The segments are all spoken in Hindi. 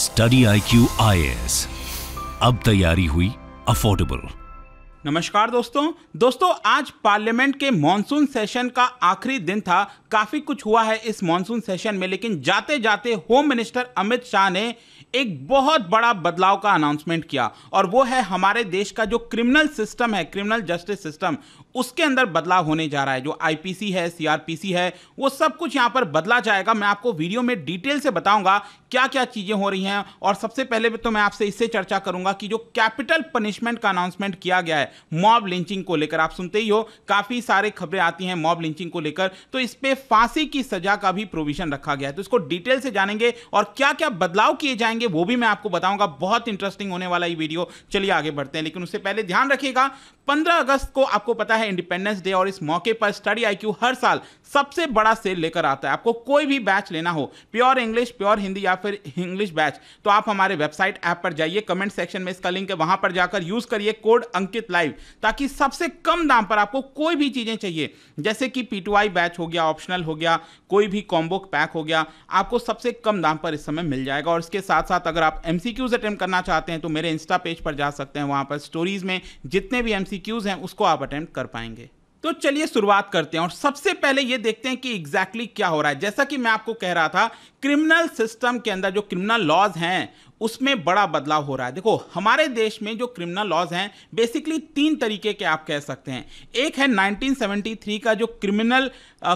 स्टडी आई क्यू अब तैयारी हुई अफोर्डेबल नमस्कार दोस्तों दोस्तों आज पार्लियामेंट के मॉनसून सेशन का आखिरी दिन था काफ़ी कुछ हुआ है इस मॉनसून सेशन में लेकिन जाते जाते होम मिनिस्टर अमित शाह ने एक बहुत बड़ा बदलाव का अनाउंसमेंट किया और वो है हमारे देश का जो क्रिमिनल सिस्टम है क्रिमिनल जस्टिस सिस्टम उसके अंदर बदलाव होने जा रहा है जो आईपीसी है सीआरपीसी है वो सब कुछ यहाँ पर बदला जाएगा मैं आपको वीडियो में डिटेल से बताऊंगा क्या क्या चीज़ें हो रही हैं और सबसे पहले तो मैं आपसे इससे चर्चा करूंगा कि जो कैपिटल पनिशमेंट का अनाउंसमेंट किया गया है मॉब लिंचिंग को लेकर आप सुनते ही हो काफ़ी सारे खबरें आती हैं मॉब लिंचिंग को लेकर तो इस पर फांसी की सजा का भी प्रोविजन रखा गया है तो इसको डिटेल से जानेंगे और क्या क्या बदलाव किए जाएंगे वो भी मैं आपको बताऊंगा बहुत इंटरेस्टिंग होने वाला ये वीडियो चलिए आगे बढ़ते हैं लेकिन उससे पहले ध्यान रखिएगा पंद्रह अगस्त को आपको पता है है इंडिपेंडेंस डे और इस मौके पर स्टडी आईक्यू हर साल सबसे बड़ा सेल लेकर आता है आपको कोई भी बैच लेना हो प्योर इंग्लिश प्योर हिंदी या फिर इंग्लिश बैच तो आप हमारे वेबसाइट ऐप पर जाइए कमेंट सेक्शन में इसका लिंक है वहां पर जाकर यूज करिए कोड अंकित लाइव ताकि सबसे कम दाम पर आपको कोई भी चीजें चाहिए जैसे कि पी बैच हो गया ऑप्शनल हो गया कोई भी कॉम्बो पैक हो गया आपको सबसे कम दाम पर इस समय मिल जाएगा और इसके साथ साथ अगर आप एमसीक्यूज अटेम्प्ट करना चाहते हैं तो मेरे इंस्टा पेज पर जा सकते हैं वहां पर स्टोरीज में जितने भी एमसीक्यूज हैं उसको आप अटेम्प्ट कर पाएंगे तो चलिए शुरुआत करते हैं और सबसे पहले ये देखते हैं कि एग्जैक्टली exactly क्या हो रहा है जैसा कि मैं आपको कह रहा था क्रिमिनल सिस्टम के अंदर जो क्रिमिनल लॉज हैं उसमें बड़ा बदलाव हो रहा है देखो हमारे देश में जो क्रिमिनल लॉज हैं बेसिकली तीन तरीके के आप कह सकते हैं एक है 1973 का जो क्रिमिनल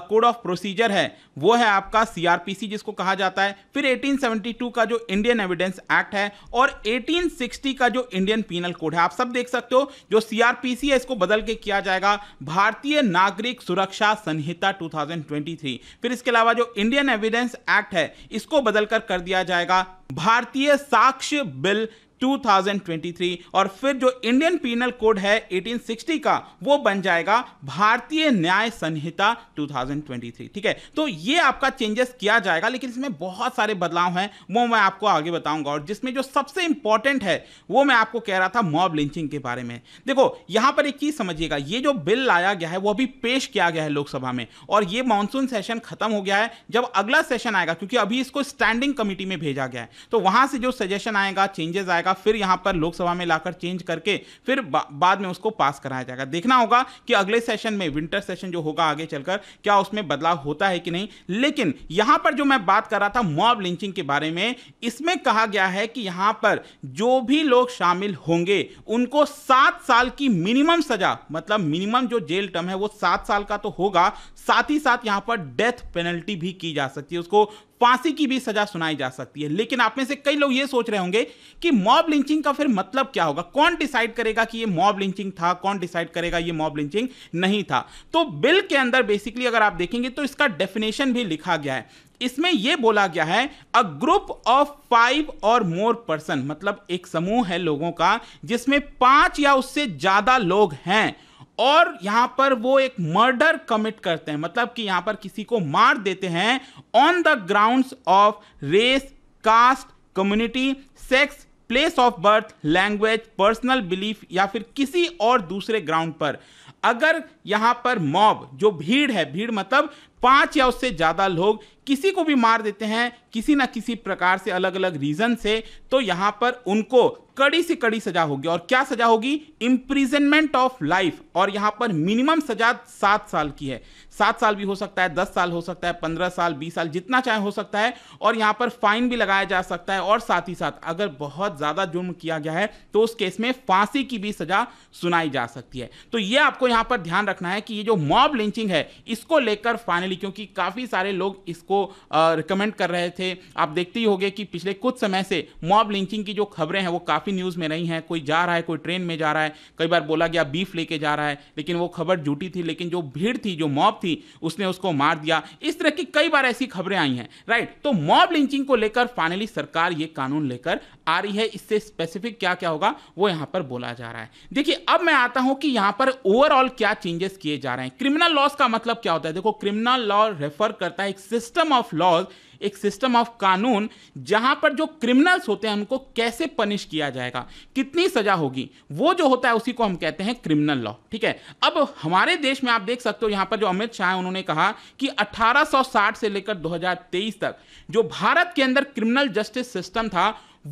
कोड ऑफ प्रोसीजर है वो है आपका सीआरपीसी जिसको कहा जाता है फिर 1872 का जो इंडियन एविडेंस एक्ट है और 1860 का जो इंडियन पीनल कोड है आप सब देख सकते हो जो सीआरपीसी है इसको बदल के किया जाएगा भारतीय नागरिक सुरक्षा संहिता 2023 फिर इसके अलावा जो इंडियन एविडेंस एक्ट है इसको बदलकर कर दिया जाएगा भारतीय साक्ष्य बिल 2023 और फिर जो इंडियन पीनल कोड है 1860 का वो बन जाएगा भारतीय न्याय संहिता 2023 ठीक है तो ये आपका चेंजेस किया जाएगा लेकिन इसमें बहुत सारे बदलाव हैं वो मैं आपको आगे बताऊंगा और जिसमें जो सबसे इंपॉर्टेंट है वो मैं आपको कह रहा था मॉब लिंचिंग के बारे में देखो यहां पर एक चीज समझिएगा ये जो बिल लाया गया है वो अभी पेश किया गया है लोकसभा में और ये मानसून सेशन खत्म हो गया है जब अगला सेशन आएगा क्योंकि अभी इसको स्टैंडिंग कमिटी में भेजा गया है तो वहां से जो सजेशन आएगा चेंजेस आएगा जाएगा फिर यहां पर लोकसभा में लाकर चेंज करके फिर बा, बाद में उसको पास कराया जाएगा देखना होगा कि अगले सेशन में विंटर सेशन जो होगा आगे चलकर क्या उसमें बदलाव होता है कि नहीं लेकिन यहां पर जो मैं बात कर रहा था मॉब लिंचिंग के बारे में इसमें कहा गया है कि यहां पर जो भी लोग शामिल होंगे उनको सात साल की मिनिमम सजा मतलब मिनिमम जो जेल टर्म है वो सात साल का तो होगा साथ ही साथ यहां पर डेथ पेनल्टी भी की जा सकती है उसको फांसी की भी सजा सुनाई जा सकती है लेकिन आप में से कई लोग ये सोच रहे होंगे कि मॉब लिंचिंग का फिर मतलब क्या होगा कौन डिसाइड करेगा कि ये मॉब लिंचिंग था कौन डिसाइड करेगा ये मॉब लिंचिंग नहीं था तो बिल के अंदर बेसिकली अगर आप देखेंगे तो इसका डेफिनेशन भी लिखा गया है इसमें यह बोला गया है अ ग्रुप ऑफ फाइव और मोर पर्सन मतलब एक समूह है लोगों का जिसमें पांच या उससे ज्यादा लोग हैं और यहां पर वो एक मर्डर कमिट करते हैं मतलब कि यहां पर किसी को मार देते हैं on the grounds of race caste community sex place of birth language personal belief या फिर किसी और दूसरे ग्राउंड पर अगर यहां पर मॉब जो भीड़ है भीड़ मतलब पांच या उससे ज़्यादा लोग किसी को भी मार देते हैं किसी ना किसी प्रकार से अलग अलग रीज़न से तो यहाँ पर उनको कड़ी से कड़ी सजा होगी और क्या सजा होगी इम्प्रिजनमेंट ऑफ लाइफ और यहाँ पर मिनिमम सजा सात साल की है सात साल भी हो सकता है दस साल हो सकता है पंद्रह साल बीस साल जितना चाहे हो सकता है और यहाँ पर फाइन भी लगाया जा सकता है और साथ ही साथ अगर बहुत ज़्यादा जुर्म किया गया है तो उस केस में फांसी की भी सजा सुनाई जा सकती है तो ये आपको यहाँ पर ध्यान रखना है कि ये जो मॉब लिंचिंग है इसको लेकर फाइनली वाली क्योंकि काफ़ी सारे लोग इसको रिकमेंड कर रहे थे आप देखते ही होंगे कि पिछले कुछ समय से मॉब लिंचिंग की जो खबरें हैं वो काफ़ी न्यूज़ में रही हैं कोई जा रहा है कोई ट्रेन में जा रहा है कई बार बोला गया बीफ लेके जा रहा है लेकिन वो खबर झूठी थी लेकिन जो भीड़ थी जो मॉब थी उसने उसको मार दिया इस तरह की कई बार ऐसी खबरें आई हैं राइट तो मॉब लिंचिंग को लेकर फाइनली सरकार ये कानून लेकर आ रही है इससे स्पेसिफिक क्या क्या होगा वो यहां पर बोला जा रहा है देखिए अब मैं आता हूं कि यहां पर ओवरऑल क्या चेंजेस किए जा रहे हैं क्रिमिनल लॉस का मतलब क्या होता है देखो क्रिमिनल कैनान लॉ रेफर करता है एक सिस्टम ऑफ लॉज एक सिस्टम ऑफ कानून जहां पर जो क्रिमिनल्स होते हैं उनको कैसे पनिश किया जाएगा कितनी सजा होगी वो जो होता है उसी को हम कहते हैं क्रिमिनल लॉ ठीक है अब हमारे देश में आप देख सकते हो यहां पर जो अमित शाह है उन्होंने कहा कि 1860 से लेकर 2023 तक जो भारत के अंदर क्रिमिनल जस्टिस सिस्टम था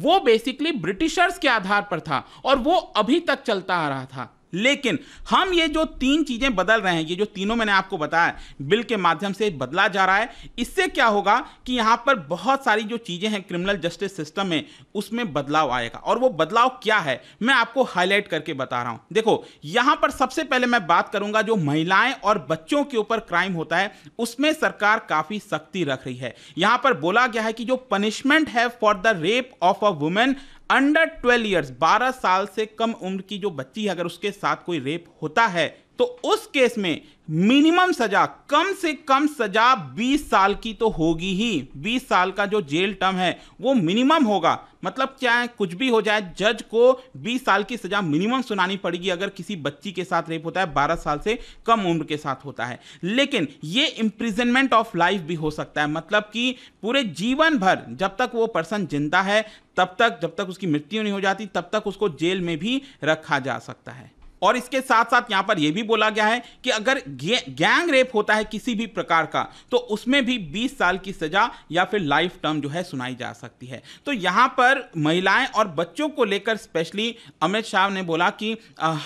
वो बेसिकली ब्रिटिशर्स के आधार पर था और वो अभी तक चलता आ रहा था लेकिन हम ये जो तीन चीज़ें बदल रहे हैं ये जो तीनों मैंने आपको बताया बिल के माध्यम से बदला जा रहा है इससे क्या होगा कि यहां पर बहुत सारी जो चीज़ें हैं क्रिमिनल जस्टिस सिस्टम में उसमें बदलाव आएगा और वो बदलाव क्या है मैं आपको हाईलाइट करके बता रहा हूं देखो यहां पर सबसे पहले मैं बात करूंगा जो महिलाएं और बच्चों के ऊपर क्राइम होता है उसमें सरकार काफ़ी सख्ती रख रही है यहां पर बोला गया है कि जो पनिशमेंट है for the rape of a women under twelve years बारह साल से कम उम्र की जो बच्ची है अगर उसके साथ कोई रेप होता है तो उस केस में मिनिमम सजा कम से कम सजा 20 साल की तो होगी ही 20 साल का जो जेल टर्म है वो मिनिमम होगा मतलब क्या है कुछ भी हो जाए जज को 20 साल की सजा मिनिमम सुनानी पड़ेगी अगर किसी बच्ची के साथ रेप होता है 12 साल से कम उम्र के साथ होता है लेकिन ये इम्प्रिजनमेंट ऑफ लाइफ भी हो सकता है मतलब कि पूरे जीवन भर जब तक वो पर्सन जिंदा है तब तक जब तक उसकी मृत्यु नहीं हो जाती तब तक उसको जेल में भी रखा जा सकता है और इसके साथ साथ यहां पर यह भी बोला गया है कि अगर गैंग रेप होता है किसी भी प्रकार का तो उसमें भी 20 साल की सजा या फिर लाइफ टर्म जो है सुनाई जा सकती है तो यहां पर महिलाएं और बच्चों को लेकर स्पेशली अमित शाह ने बोला कि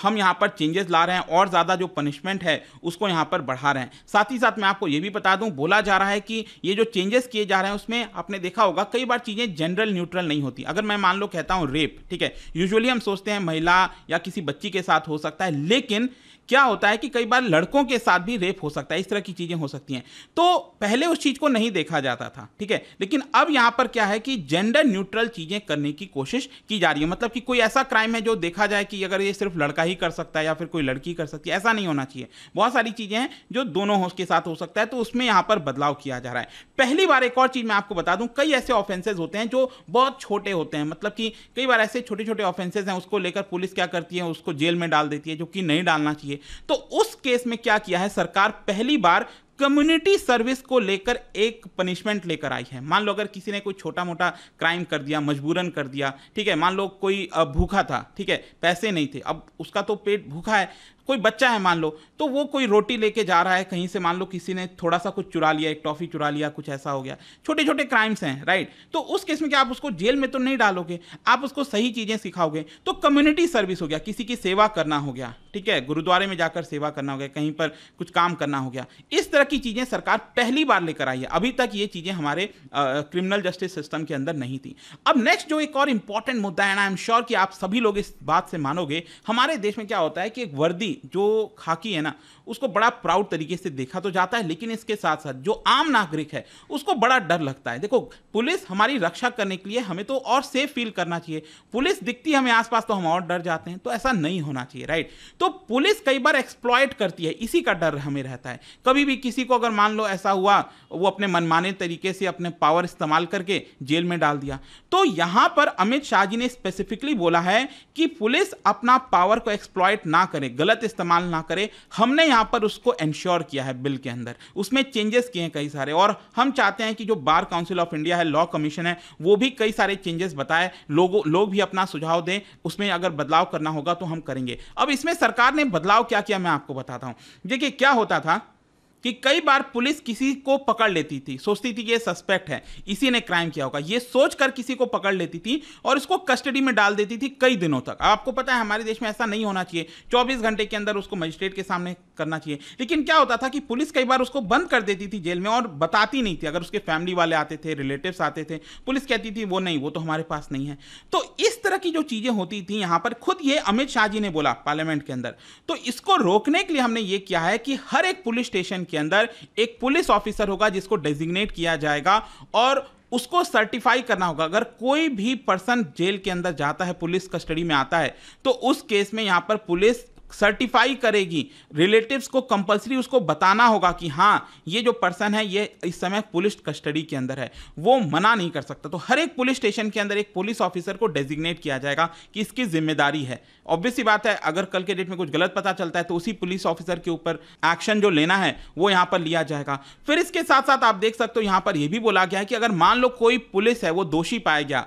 हम यहां पर चेंजेस ला रहे हैं और ज़्यादा जो पनिशमेंट है उसको यहां पर बढ़ा रहे हैं साथ ही साथ मैं आपको यह भी बता दूं बोला जा रहा है कि ये जो चेंजेस किए जा रहे हैं उसमें आपने देखा होगा कई बार चीज़ें जनरल न्यूट्रल नहीं होती अगर मैं मान लो कहता हूँ रेप ठीक है यूजुअली हम सोचते हैं महिला या किसी बच्ची के साथ हो सकता है लेकिन क्या होता है कि कई बार लड़कों के साथ भी रेप हो सकता है इस तरह की चीज़ें हो सकती हैं तो पहले उस चीज़ को नहीं देखा जाता था ठीक है लेकिन अब यहाँ पर क्या है कि जेंडर न्यूट्रल चीज़ें करने की कोशिश की जा रही है मतलब कि कोई ऐसा क्राइम है जो देखा जाए कि अगर ये सिर्फ लड़का ही कर सकता है या फिर कोई लड़की कर सकती है ऐसा नहीं होना चाहिए बहुत सारी चीज़ें हैं जो दोनों के साथ हो सकता है तो उसमें यहाँ पर बदलाव किया जा रहा है पहली बार एक और चीज़ मैं आपको बता दूं कई ऐसे ऑफेंसेज होते हैं जो बहुत छोटे होते हैं मतलब कि कई बार ऐसे छोटे छोटे ऑफेंसेज हैं उसको लेकर पुलिस क्या करती है उसको जेल में डाल देती है जो कि नहीं डालना चाहिए चाहिए तो उस केस में क्या किया है सरकार पहली बार कम्युनिटी सर्विस को लेकर एक पनिशमेंट लेकर आई है मान लो अगर किसी ने कोई छोटा मोटा क्राइम कर दिया मजबूरन कर दिया ठीक है मान लो कोई भूखा था ठीक है पैसे नहीं थे अब उसका तो पेट भूखा है कोई बच्चा है मान लो तो वो कोई रोटी लेके जा रहा है कहीं से मान लो किसी ने थोड़ा सा कुछ चुरा लिया एक टॉफ़ी चुरा लिया कुछ ऐसा हो गया छोटे छोटे क्राइम्स हैं राइट तो उस केस में क्या आप उसको जेल में तो नहीं डालोगे आप उसको सही चीज़ें सिखाओगे तो कम्युनिटी सर्विस हो गया किसी की सेवा करना हो गया ठीक है गुरुद्वारे में जाकर सेवा करना हो गया कहीं पर कुछ काम करना हो गया इस तरह की चीज़ें सरकार पहली बार लेकर आई है अभी तक ये चीज़ें हमारे क्रिमिनल जस्टिस सिस्टम के अंदर नहीं थी अब नेक्स्ट जो एक और इंपॉर्टेंट मुद्दा है आई एम श्योर कि आप सभी लोग इस बात से मानोगे हमारे देश में क्या होता है कि एक वर्दी जो खाकी है ना उसको बड़ा प्राउड तरीके से देखा तो जाता है लेकिन इसके साथ साथ जो आम नागरिक है उसको बड़ा डर लगता है देखो पुलिस हमारी रक्षा करने के लिए हमें तो और सेफ फील करना चाहिए पुलिस दिखती है हमें आसपास तो हम और डर जाते हैं तो ऐसा नहीं होना चाहिए राइट तो पुलिस कई बार एक्सप्लॉयट करती है इसी का डर हमें रहता है कभी भी किसी को अगर मान लो ऐसा हुआ वो अपने मनमाने तरीके से अपने पावर इस्तेमाल करके जेल में डाल दिया तो यहां पर अमित शाह जी ने स्पेसिफिकली बोला है कि पुलिस अपना पावर को एक्सप्लॉयट ना करे गलत इस्तेमाल ना करे हमने यहाँ पर उसको इंश्योर किया है बिल के अंदर उसमें चेंजेस किए हैं कई सारे और हम चाहते हैं कि जो बार काउंसिल ऑफ इंडिया है लॉ कमीशन है वो भी कई सारे चेंजेस बताए लोगों लोग भी अपना सुझाव दें उसमें अगर बदलाव करना होगा तो हम करेंगे अब इसमें सरकार ने बदलाव क्या किया मैं आपको बताता हूँ देखिए क्या होता था कि कई बार पुलिस किसी को पकड़ लेती थी सोचती थी कि ये सस्पेक्ट है इसी ने क्राइम किया होगा ये सोचकर किसी को पकड़ लेती थी और इसको कस्टडी में डाल देती थी कई दिनों तक आपको पता है हमारे देश में ऐसा नहीं होना चाहिए 24 घंटे के अंदर उसको मजिस्ट्रेट के सामने करना चाहिए लेकिन क्या होता था कि पुलिस कई बार उसको बंद कर देती थी जेल में और बताती नहीं थी अगर उसके फैमिली वाले आते थे रिलेटिव्स आते थे पुलिस कहती थी वो नहीं वो तो हमारे पास नहीं है तो इस तरह की जो चीज़ें होती थी यहाँ पर खुद ये अमित शाह जी ने बोला पार्लियामेंट के अंदर तो इसको रोकने के लिए हमने ये किया है कि हर एक पुलिस स्टेशन के अंदर एक पुलिस ऑफिसर होगा जिसको डेजिग्नेट किया जाएगा और उसको सर्टिफाई करना होगा अगर कोई भी पर्सन जेल के अंदर जाता है पुलिस कस्टडी में आता है तो उस केस में यहाँ पर पुलिस सर्टिफाई करेगी रिलेटिव्स को कंपलसरी उसको बताना होगा कि हाँ ये जो पर्सन है ये इस समय पुलिस कस्टडी के अंदर है वो मना नहीं कर सकता तो हर एक पुलिस स्टेशन के अंदर एक पुलिस ऑफिसर को डेजिग्नेट किया जाएगा कि इसकी जिम्मेदारी है ऑब्वियसली बात है अगर कल के डेट में कुछ गलत पता चलता है तो उसी पुलिस ऑफिसर के ऊपर एक्शन जो लेना है वो यहाँ पर लिया जाएगा फिर इसके साथ साथ आप देख सकते हो यहाँ पर यह भी बोला गया है कि अगर मान लो कोई पुलिस है वो दोषी पाया गया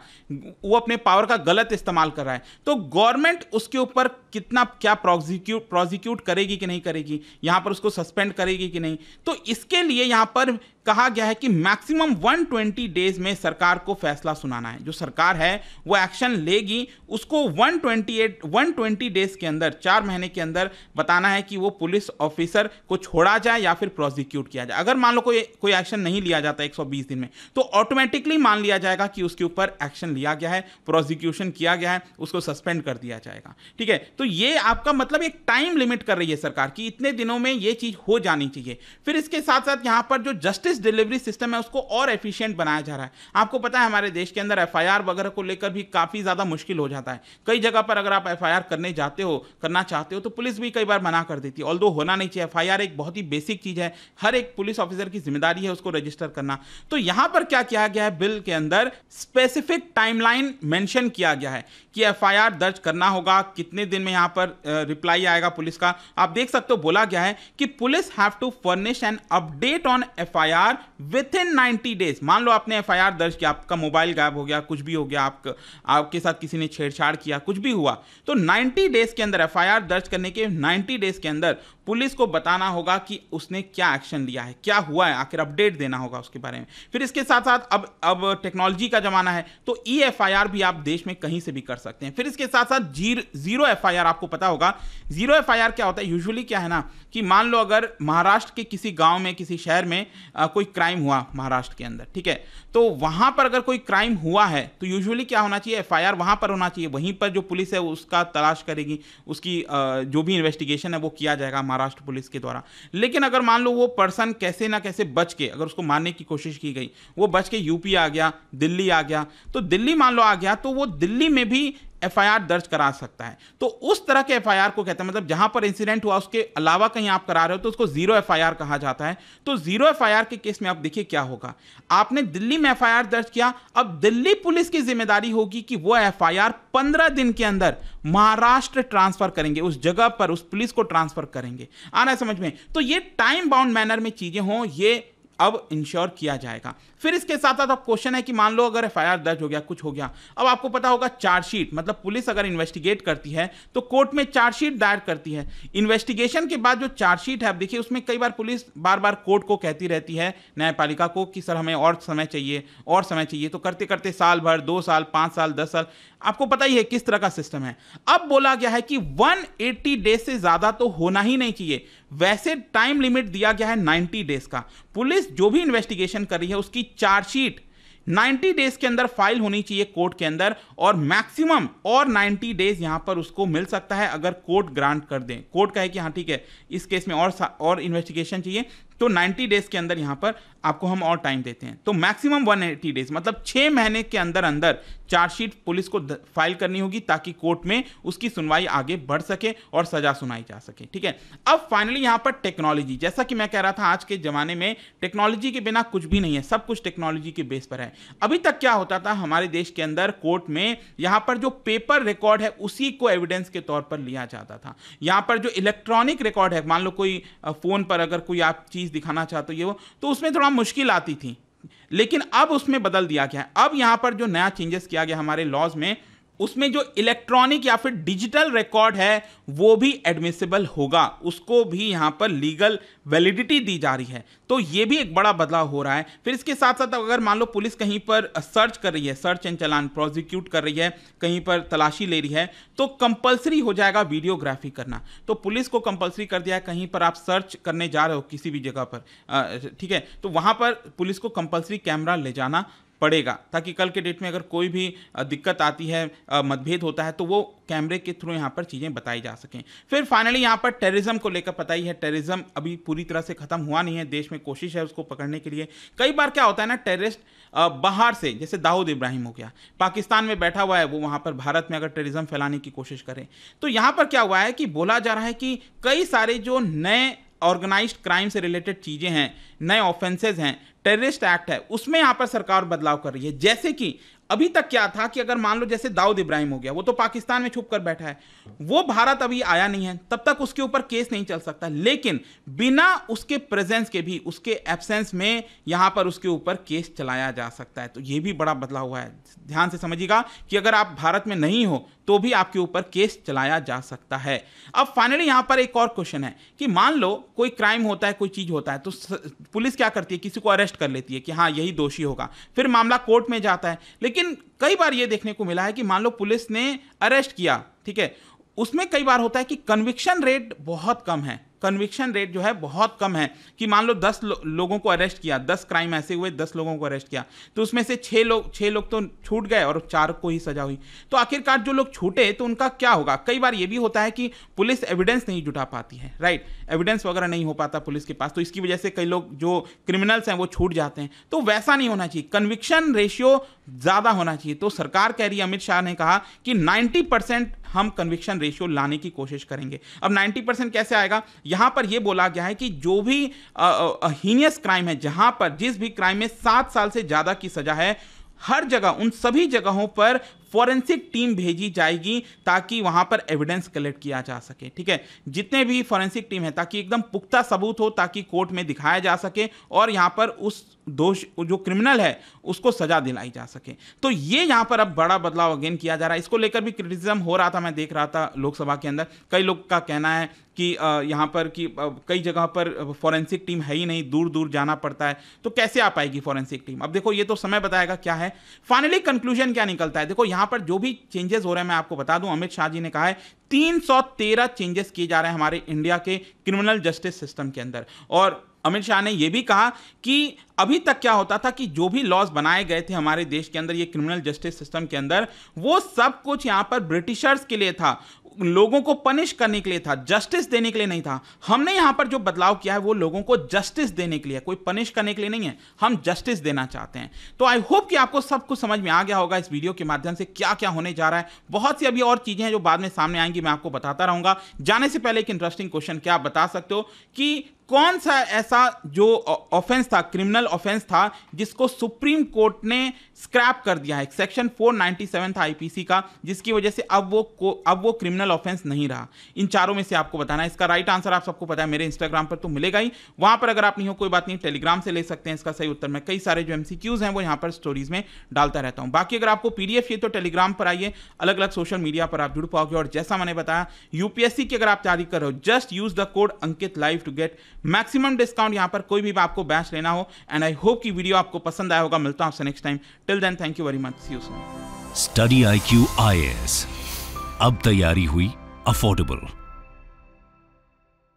वो अपने पावर का गलत इस्तेमाल कर रहा है तो गवर्नमेंट उसके ऊपर कितना क्या प्रोग प्रोसिक्यूट प्रोसिक्यूट करेगी कि नहीं करेगी यहाँ पर उसको सस्पेंड करेगी कि नहीं तो इसके लिए यहाँ पर कहा गया है कि मैक्सिमम 120 डेज में सरकार को फैसला सुनाना है जो सरकार है वो एक्शन लेगी उसको 128 120 डेज के अंदर चार महीने के अंदर बताना है कि वो पुलिस ऑफिसर को छोड़ा जाए या फिर प्रोसिक्यूट किया जाए अगर मान लो कोई कोई एक्शन नहीं लिया जाता 120 दिन में तो ऑटोमेटिकली मान लिया जाएगा कि उसके ऊपर एक्शन लिया गया है प्रोसिक्यूशन किया गया है उसको सस्पेंड कर दिया जाएगा ठीक है तो ये आपका मतलब एक टाइम लिमिट कर रही है सरकार की इतने दिनों में ये चीज हो जानी चाहिए फिर इसके साथ साथ यहां पर जो जस्टिस जस्टिस डिलीवरी सिस्टम है उसको और एफिशिएंट बनाया जा रहा है आपको पता है हमारे देश के अंदर एफआईआर वगैरह को लेकर भी काफ़ी ज़्यादा मुश्किल हो जाता है कई जगह पर अगर आप एफ करने जाते हो करना चाहते हो तो पुलिस भी कई बार मना कर देती है ऑल होना नहीं चाहिए एफ एक बहुत ही बेसिक चीज़ है हर एक पुलिस ऑफिसर की जिम्मेदारी है उसको रजिस्टर करना तो यहाँ पर क्या किया गया है बिल के अंदर स्पेसिफिक टाइमलाइन मेंशन किया गया है कि एफआईआर दर्ज करना होगा कितने दिन में यहाँ पर रिप्लाई आएगा पुलिस का आप देख सकते हो बोला गया है कि police have to furnish an update on F I R within 90 days मान लो आपने एफ दर्ज किया आपका मोबाइल गायब हो गया कुछ भी हो गया आपका आपके साथ किसी ने छेड़छाड़ किया कुछ भी हुआ तो नाइन्टी डेज के अंदर एफ दर्ज करने के नाइन्टी डेज के अंदर पुलिस को बताना होगा कि उसने क्या एक्शन लिया है क्या हुआ है आखिर अपडेट देना होगा उसके बारे में फिर इसके साथ साथ अब अब टेक्नोलॉजी का जमाना है तो ई e एफ भी आप देश में कहीं से भी कर सकते हैं फिर इसके साथ साथ जीर, जीरो एफ आपको पता होगा जीरो एफ क्या होता है यूजुअली क्या है ना कि मान लो अगर महाराष्ट्र के किसी गाँव में किसी शहर में आ, कोई क्राइम हुआ महाराष्ट्र के अंदर ठीक है तो वहां पर अगर कोई क्राइम हुआ है तो यूजुअली क्या होना चाहिए एफआईआर आई पर होना चाहिए वहीं पर जो पुलिस है उसका तलाश करेगी उसकी जो भी इन्वेस्टिगेशन है वो किया जाएगा महाराष्ट्र पुलिस के द्वारा लेकिन अगर मान लो वो पर्सन कैसे ना कैसे बच के अगर उसको मारने की कोशिश की गई वो बच के यूपी आ गया दिल्ली आ गया तो दिल्ली मान लो आ गया तो वो दिल्ली में भी एफआईआर दर्ज करा सकता है तो उस तरह के एफआईआर को कहते हैं मतलब जहां पर इंसिडेंट हुआ उसके अलावा कहीं आप करा रहे हो तो उसको जीरो एफआईआर कहा जाता है तो जीरो एफआईआर के केस में आप देखिए क्या होगा आपने दिल्ली में एफआईआर दर्ज किया अब दिल्ली पुलिस की जिम्मेदारी होगी कि वो एफआईआर 15 दिन के अंदर महाराष्ट्र ट्रांसफर करेंगे उस जगह पर उस पुलिस को ट्रांसफर करेंगे आना समझ में तो ये टाइम बाउंड मैनर में चीजें हों ये अब इंश्योर किया जाएगा फिर इसके साथ साथ अब क्वेश्चन है कि मान लो अगर एफ दर्ज हो गया कुछ हो गया अब आपको पता होगा चार्जशीट मतलब पुलिस अगर इन्वेस्टिगेट करती है तो कोर्ट में चार्जशीट दायर करती है इन्वेस्टिगेशन के बाद जो चार्जशीट है आप देखिए उसमें कई बार पुलिस बार बार कोर्ट को कहती रहती है न्यायपालिका को कि सर हमें और समय चाहिए और समय चाहिए तो करते करते साल भर दो साल पाँच साल दस साल आपको पता ही है किस तरह का सिस्टम है अब बोला गया है कि 180 डेज से ज़्यादा तो होना ही नहीं चाहिए वैसे टाइम लिमिट दिया गया है 90 डेज का पुलिस जो भी इन्वेस्टिगेशन कर रही है उसकी चार्जशीट 90 डेज के अंदर फाइल होनी चाहिए कोर्ट के अंदर और मैक्सिमम और 90 डेज यहां पर उसको मिल सकता है अगर कोर्ट ग्रांट कर दें कोर्ट कहे कि हाँ ठीक है इस केस में और और इन्वेस्टिगेशन चाहिए तो 90 डेज के अंदर यहां पर आपको हम और टाइम देते हैं तो मैक्सिमम 180 डेज मतलब छह महीने के अंदर अंदर चार्जशीट पुलिस को फाइल करनी होगी ताकि कोर्ट में उसकी सुनवाई आगे बढ़ सके और सजा सुनाई जा सके ठीक है अब फाइनली यहां पर टेक्नोलॉजी जैसा कि मैं कह रहा था आज के ज़माने में टेक्नोलॉजी के बिना कुछ भी नहीं है सब कुछ टेक्नोलॉजी के बेस पर है अभी तक क्या होता था हमारे देश के अंदर कोर्ट में यहां पर जो पेपर रिकॉर्ड है उसी को एविडेंस के तौर पर लिया जाता था यहां पर जो इलेक्ट्रॉनिक रिकॉर्ड है मान लो कोई फ़ोन पर अगर कोई आप चीज़ चीज़ दिखाना चाहते हो ये वो तो उसमें थोड़ा मुश्किल आती थी लेकिन अब उसमें बदल दिया गया है अब यहाँ पर जो नया चेंजेस किया गया हमारे लॉज में उसमें जो इलेक्ट्रॉनिक या फिर डिजिटल रिकॉर्ड है वो भी एडमिसिबल होगा उसको भी यहाँ पर लीगल वैलिडिटी दी जा रही है तो ये भी एक बड़ा बदलाव हो रहा है फिर इसके साथ साथ अगर मान लो पुलिस कहीं पर सर्च कर रही है सर्च एंड चलान प्रोजिक्यूट कर रही है कहीं पर तलाशी ले रही है तो कंपलसरी हो जाएगा वीडियोग्राफी करना तो पुलिस को कंपलसरी कर दिया है कहीं पर आप सर्च करने जा रहे हो किसी भी जगह पर ठीक है तो वहाँ पर पुलिस को कंपलसरी कैमरा ले जाना पड़ेगा ताकि कल के डेट में अगर कोई भी दिक्कत आती है मतभेद होता है तो वो कैमरे के थ्रू यहाँ पर चीज़ें बताई जा सकें फिर फाइनली यहाँ पर टेररिज्म को लेकर पता ही है टेररिज्म अभी पूरी तरह से ख़त्म हुआ नहीं है देश में कोशिश है उसको पकड़ने के लिए कई बार क्या होता है ना टेररिस्ट बाहर से जैसे दाऊद इब्राहिम हो गया पाकिस्तान में बैठा हुआ है वो वहाँ पर भारत में अगर टेररिज्म फैलाने की कोशिश करें तो यहाँ पर क्या हुआ है कि बोला जा रहा है कि कई सारे जो नए ऑर्गेनाइज्ड क्राइम से रिलेटेड चीज़ें हैं नए ऑफेंसेज हैं टेररिस्ट एक्ट है उसमें यहाँ पर सरकार बदलाव कर रही है जैसे कि अभी तक क्या था कि अगर मान लो जैसे दाऊद इब्राहिम हो गया वो तो पाकिस्तान में छुप कर बैठा है वो भारत अभी आया नहीं है तब तक उसके ऊपर केस नहीं चल सकता लेकिन बिना उसके प्रेजेंस के भी उसके एब्सेंस में यहाँ पर उसके ऊपर केस चलाया जा सकता है तो ये भी बड़ा बदलाव हुआ है ध्यान से समझिएगा कि अगर आप भारत में नहीं हो तो भी आपके ऊपर केस चलाया जा सकता है अब फाइनली यहां पर एक और क्वेश्चन है कि मान लो कोई क्राइम होता है कोई चीज़ होता है तो पुलिस क्या करती है किसी को अरेस्ट कर लेती है कि हाँ यही दोषी होगा फिर मामला कोर्ट में जाता है लेकिन कई बार ये देखने को मिला है कि मान लो पुलिस ने अरेस्ट किया ठीक है उसमें कई बार होता है कि कन्विक्शन रेट बहुत कम है कन्विक्शन रेट जो है बहुत कम है कि मान लो दस लो, लोगों को अरेस्ट किया दस क्राइम ऐसे हुए दस लोगों को अरेस्ट किया तो उसमें से छः लोग छः लोग तो छूट गए और चार को ही सजा हुई तो आखिरकार जो लोग छूटे तो उनका क्या होगा कई बार ये भी होता है कि पुलिस एविडेंस नहीं जुटा पाती है राइट एविडेंस वगैरह नहीं हो पाता पुलिस के पास तो इसकी वजह से कई लोग जो क्रिमिनल्स हैं वो छूट जाते हैं तो वैसा नहीं होना चाहिए कन्विक्शन रेशियो ज़्यादा होना चाहिए तो सरकार कह रही है अमित शाह ने कहा कि नाइन्टी हम कन्विक्शन रेशियो लाने की कोशिश करेंगे अब नाइन्टी कैसे आएगा यहां पर यह बोला गया है कि जो भी हीनियस क्राइम है जहां पर जिस भी क्राइम में सात साल से ज्यादा की सजा है हर जगह उन सभी जगहों पर फॉरेंसिक टीम भेजी जाएगी ताकि वहां पर एविडेंस कलेक्ट किया जा सके ठीक है जितने भी फॉरेंसिक टीम है ताकि एकदम पुख्ता सबूत हो ताकि कोर्ट में दिखाया जा सके और यहां पर उस दोष जो क्रिमिनल है उसको सजा दिलाई जा सके तो ये यहां पर अब बड़ा बदलाव अगेन किया जा रहा है इसको लेकर भी क्रिटिसिज्म हो रहा था मैं देख रहा था लोकसभा के अंदर कई लोग का कहना है कि यहाँ पर कि कई जगह पर फॉरेंसिक टीम है ही नहीं दूर दूर जाना पड़ता है तो कैसे आ पाएगी फॉरेंसिक टीम अब देखो ये तो समय बताएगा क्या है फाइनली कंक्लूजन क्या निकलता है देखो यहाँ यहां पर जो भी चेंजेस हो रहे हैं मैं आपको बता दूं अमित शाह जी ने कहा है 313 चेंजेस किए जा रहे हैं हमारे इंडिया के क्रिमिनल जस्टिस सिस्टम के अंदर और अमित शाह ने यह भी कहा कि अभी तक क्या होता था कि जो भी लॉज बनाए गए थे हमारे देश के अंदर ये क्रिमिनल जस्टिस सिस्टम के अंदर वो सब कुछ यहाँ पर ब्रिटिशर्स के लिए था लोगों को पनिश करने के लिए था जस्टिस देने के लिए नहीं था हमने यहां पर जो बदलाव किया है वो लोगों को जस्टिस देने के लिए कोई पनिश करने के लिए नहीं है हम जस्टिस देना चाहते हैं तो आई होप कि आपको सब कुछ समझ में आ गया होगा इस वीडियो के माध्यम से क्या क्या होने जा रहा है बहुत सी अभी और चीजें हैं जो बाद में सामने आएंगी मैं आपको बताता रहूंगा जाने से पहले एक इंटरेस्टिंग क्वेश्चन क्या आप बता सकते हो कि कौन सा ऐसा जो ऑफेंस था क्रिमिनल ऑफेंस था जिसको सुप्रीम कोर्ट ने स्क्रैप कर दिया है सेक्शन 497 था आईपीसी का जिसकी वजह से अब वो अब वो क्रिमिनल ऑफेंस नहीं रहा इन चारों में से आपको बताना है इसका राइट आंसर आप सबको पता है मेरे इंस्टाग्राम पर तो मिलेगा ही वहां पर अगर आप नहीं हो कोई बात नहीं टेलीग्राम से ले सकते हैं इसका सही उत्तर मैं कई सारे जो एम हैं वो यहाँ पर स्टोरीज में डालता रहता हूँ बाकी अगर आपको पीडीएफ चाहिए तो टेलीग्राम पर आइए अलग अलग सोशल मीडिया पर आप जुड़ पाओगे और जैसा मैंने बताया यूपीएससी की अगर आप तैयारी कर रहे हो just use the code Ankit live to get maximum discount यहां पर कोई भी आपको बैच लेना हो एंड आई होप कि वीडियो आपको पसंद आया होगा मिलता हूं आपसे next time till then thank you very much see you study I Q I S अब तैयारी हुई अफोर्डेबल